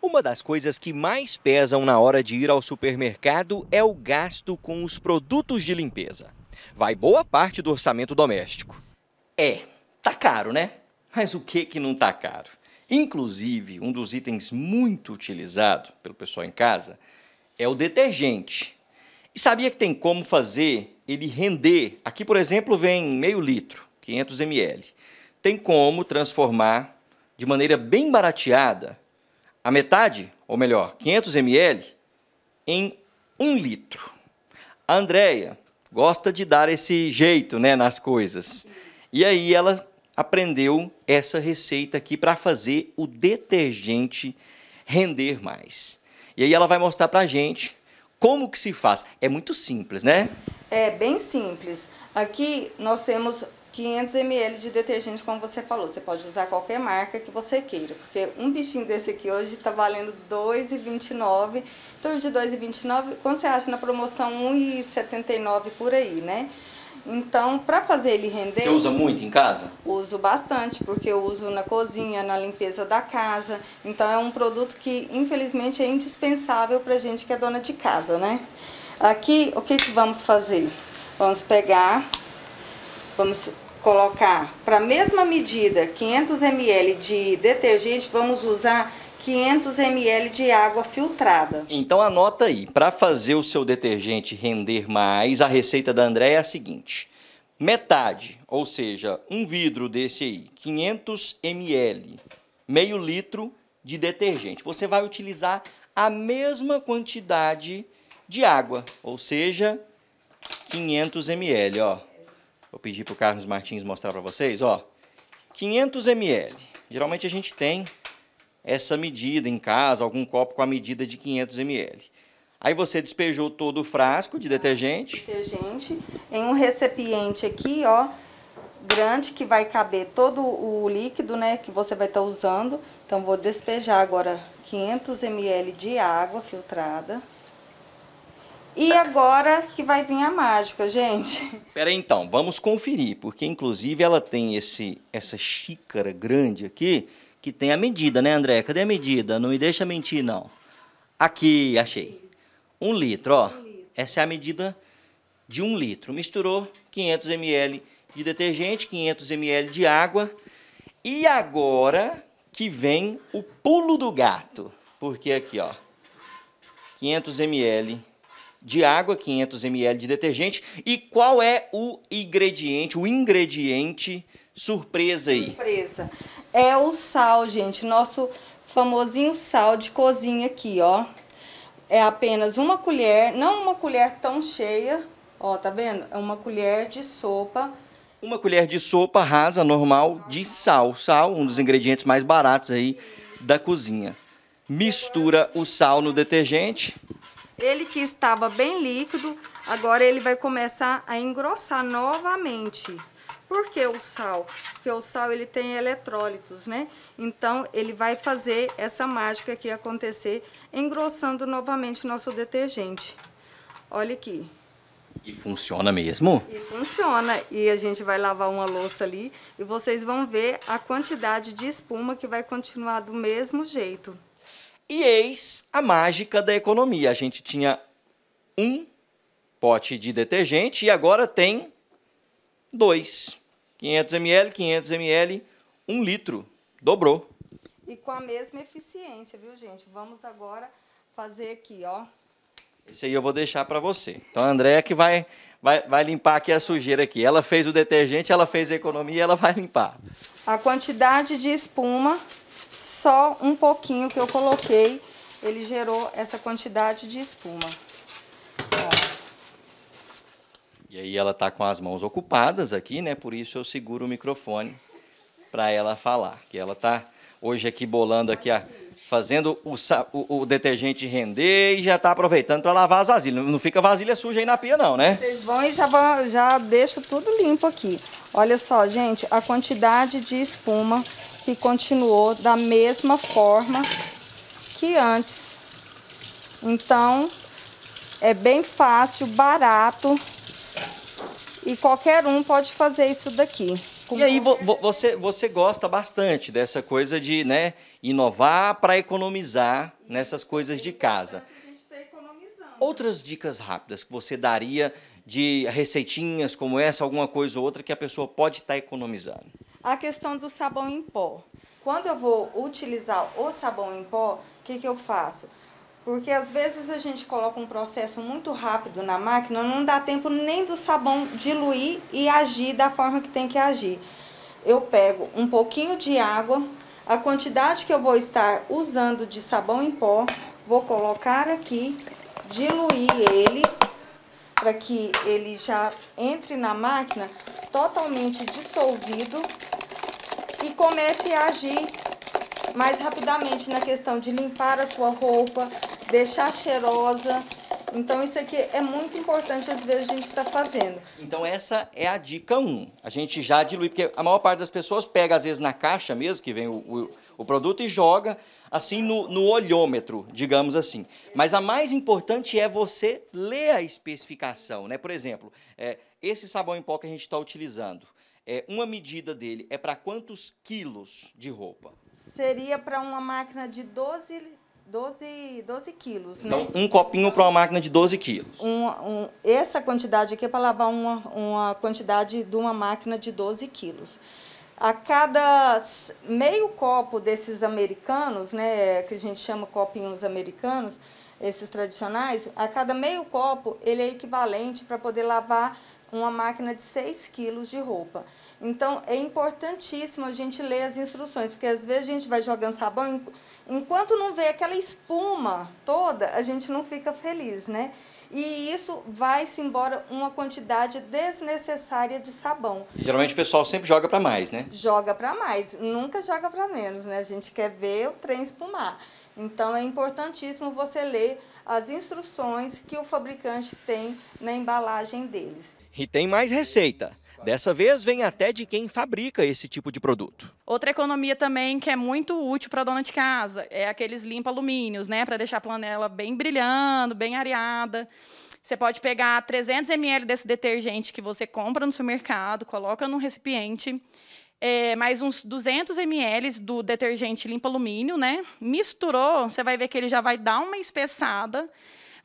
Uma das coisas que mais pesam na hora de ir ao supermercado é o gasto com os produtos de limpeza. Vai boa parte do orçamento doméstico. É, tá caro, né? Mas o que que não tá caro? Inclusive, um dos itens muito utilizado pelo pessoal em casa é o detergente. E sabia que tem como fazer ele render? Aqui, por exemplo, vem meio litro, 500 ml. Tem como transformar de maneira bem barateada a metade, ou melhor, 500 ml, em um litro. A Andrea gosta de dar esse jeito né, nas coisas. E aí ela aprendeu essa receita aqui para fazer o detergente render mais. E aí ela vai mostrar para a gente como que se faz. É muito simples, né? É bem simples. Aqui nós temos 500 ml de detergente, como você falou. Você pode usar qualquer marca que você queira, porque um bichinho desse aqui hoje está valendo R$ 2,29. Então, de R$ 2,29, quando você acha na promoção R$ 1,79 por aí, né? Então, para fazer ele render... Você usa muito em casa? Uso bastante, porque eu uso na cozinha, na limpeza da casa. Então, é um produto que, infelizmente, é indispensável para gente que é dona de casa, né? Aqui, o que, que vamos fazer? Vamos pegar, vamos colocar para a mesma medida 500 ml de detergente, vamos usar 500 ml de água filtrada. Então anota aí, para fazer o seu detergente render mais, a receita da André é a seguinte. Metade, ou seja, um vidro desse aí, 500 ml, meio litro de detergente. Você vai utilizar a mesma quantidade de água, ou seja, 500 ml, ó. Vou pedir para o Carlos Martins mostrar para vocês, ó. 500 ml. Geralmente a gente tem essa medida em casa, algum copo com a medida de 500 ml. Aí você despejou todo o frasco de detergente. Detergente em um recipiente aqui, ó, grande que vai caber todo o líquido, né, que você vai estar tá usando. Então vou despejar agora 500 ml de água filtrada. E agora que vai vir a mágica, gente. Pera aí, então, vamos conferir, porque inclusive ela tem esse essa xícara grande aqui que tem a medida, né, André? Cadê a medida? Não me deixa mentir, não. Aqui, achei. Um litro, ó. Essa é a medida de um litro. Misturou 500 ml de detergente, 500 ml de água. E agora que vem o pulo do gato. Porque aqui, ó. 500 ml de água, 500 ml de detergente. E qual é o ingrediente, o ingrediente surpresa aí? Surpresa. É o sal, gente, nosso famosinho sal de cozinha aqui, ó. É apenas uma colher, não uma colher tão cheia, ó, tá vendo? É uma colher de sopa. Uma colher de sopa rasa, normal, de sal. Sal, um dos ingredientes mais baratos aí da cozinha. Mistura o sal no detergente, ele que estava bem líquido, agora ele vai começar a engrossar novamente. Por que o sal? Porque o sal ele tem eletrólitos, né? Então ele vai fazer essa mágica aqui acontecer, engrossando novamente nosso detergente. Olha aqui. E funciona mesmo? E funciona. E a gente vai lavar uma louça ali e vocês vão ver a quantidade de espuma que vai continuar do mesmo jeito. E eis a mágica da economia. A gente tinha um pote de detergente e agora tem dois. 500 ml, 500 ml, um litro. Dobrou. E com a mesma eficiência, viu, gente? Vamos agora fazer aqui, ó. Esse aí eu vou deixar para você. Então a Andréia que vai, vai, vai limpar aqui a sujeira aqui. Ela fez o detergente, ela fez a economia, ela vai limpar. A quantidade de espuma só um pouquinho que eu coloquei, ele gerou essa quantidade de espuma. E aí ela está com as mãos ocupadas aqui, né? Por isso eu seguro o microfone para ela falar, que ela está hoje aqui bolando aqui a fazendo o, o, o detergente render e já está aproveitando para lavar as vasilhas. Não fica vasilha suja aí na pia não, né? Vocês vão e já vão, já deixo tudo limpo aqui. Olha só, gente, a quantidade de espuma que continuou da mesma forma que antes. Então, é bem fácil, barato e qualquer um pode fazer isso daqui. E aí vo você, você gosta bastante dessa coisa de né, inovar para economizar nessas coisas de casa. Tá Outras dicas rápidas que você daria de receitinhas como essa, alguma coisa ou outra que a pessoa pode estar tá economizando? a questão do sabão em pó. Quando eu vou utilizar o sabão em pó, o que, que eu faço? Porque às vezes a gente coloca um processo muito rápido na máquina, não dá tempo nem do sabão diluir e agir da forma que tem que agir. Eu pego um pouquinho de água, a quantidade que eu vou estar usando de sabão em pó, vou colocar aqui, diluir ele para que ele já entre na máquina totalmente dissolvido e comece a agir mais rapidamente na questão de limpar a sua roupa, deixar cheirosa. Então, isso aqui é muito importante, às vezes, a gente está fazendo. Então, essa é a dica 1. Um. A gente já dilui, porque a maior parte das pessoas pega, às vezes, na caixa mesmo, que vem o, o, o produto, e joga, assim, no, no olhômetro, digamos assim. Mas a mais importante é você ler a especificação, né? Por exemplo, é, esse sabão em pó que a gente está utilizando é, uma medida dele é para quantos quilos de roupa? Seria para uma máquina de 12, 12, 12 quilos, então, né? um copinho para uma máquina de 12 quilos. Um, um, essa quantidade aqui é para lavar uma, uma quantidade de uma máquina de 12 quilos. A cada meio copo desses americanos, né, que a gente chama copinhos americanos, esses tradicionais, a cada meio copo ele é equivalente para poder lavar uma máquina de 6 quilos de roupa. Então, é importantíssimo a gente ler as instruções, porque às vezes a gente vai jogando sabão, enquanto não vê aquela espuma toda, a gente não fica feliz, né? e isso vai-se embora uma quantidade desnecessária de sabão. E, geralmente o pessoal sempre joga para mais, né? Joga para mais, nunca joga para menos, né? A gente quer ver o trem espumar. Então é importantíssimo você ler as instruções que o fabricante tem na embalagem deles. E tem mais receita. Dessa vez, vem até de quem fabrica esse tipo de produto. Outra economia também que é muito útil para dona de casa é aqueles limpa-alumínios, né? Para deixar a panela bem brilhando, bem areada. Você pode pegar 300 ml desse detergente que você compra no supermercado, coloca num recipiente, é, mais uns 200 ml do detergente limpa alumínio, né? Misturou, você vai ver que ele já vai dar uma espessada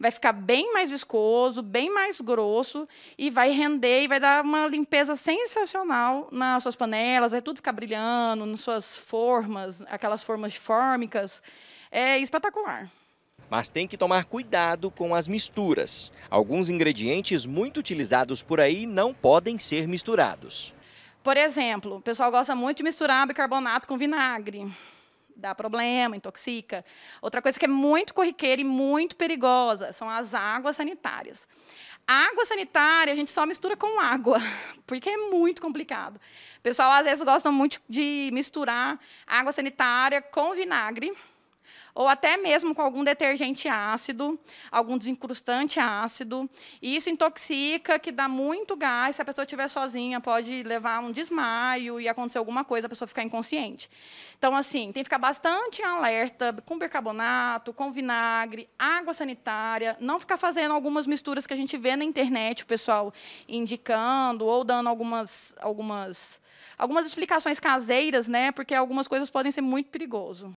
vai ficar bem mais viscoso, bem mais grosso e vai render e vai dar uma limpeza sensacional nas suas panelas, vai tudo ficar brilhando, nas suas formas, aquelas formas fórmicas. É espetacular mas tem que tomar cuidado com as misturas. Alguns ingredientes muito utilizados por aí não podem ser misturados. Por exemplo, o pessoal gosta muito de misturar bicarbonato com vinagre dá problema, intoxica. Outra coisa que é muito corriqueira e muito perigosa são as águas sanitárias. água sanitária a gente só mistura com água, porque é muito complicado. O pessoal às vezes gosta muito de misturar água sanitária com vinagre ou até mesmo com algum detergente ácido, algum desincrustante ácido. E isso intoxica, que dá muito gás. Se a pessoa estiver sozinha, pode levar um desmaio e acontecer alguma coisa, a pessoa ficar inconsciente. Então, assim, tem que ficar bastante alerta com bicarbonato, com vinagre, água sanitária, não ficar fazendo algumas misturas que a gente vê na internet, o pessoal indicando ou dando algumas algumas algumas explicações caseiras, né? Porque algumas coisas podem ser muito perigoso.